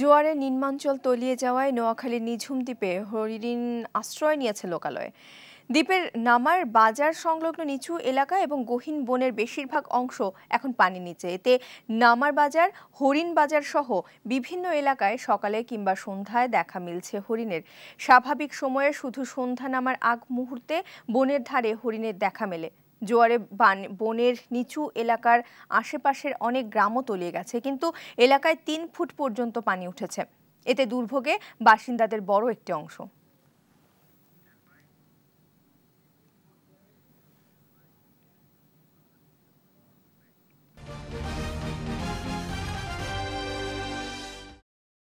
জোয়ারে নিম্নাঞ্চল তলিয়ে যাওয়ায় নোয়াখালীর নিঝুম দ্বীপে হরিণ আশ্রয় নিয়েছে লোকালয় দ্বীপের নামার বাজার সংলগ্ন নিচু এলাকা এবং গহীন বনের বেশিরভাগ অংশ এখন পানি নিচে এতে নামার বাজার হরিণ বাজার সহ বিভিন্ন এলাকায় সকালে কিংবা সন্ধ্যায় দেখা মিলছে হরিণের স্বাভাবিক সময়ে শুধু সন্ধ্যা নামার আগ মুহূর্তে বনের ধারে হরিণের দেখা মেলে জোয়ারে বনের নিচু এলাকার আশেপাশের অনেক গ্রামও তলিয়ে গেছে কিন্তু এলাকায় তিন ফুট পর্যন্ত পানি উঠেছে এতে দুর্ভোগে বাসিন্দাদের বড় একটি অংশ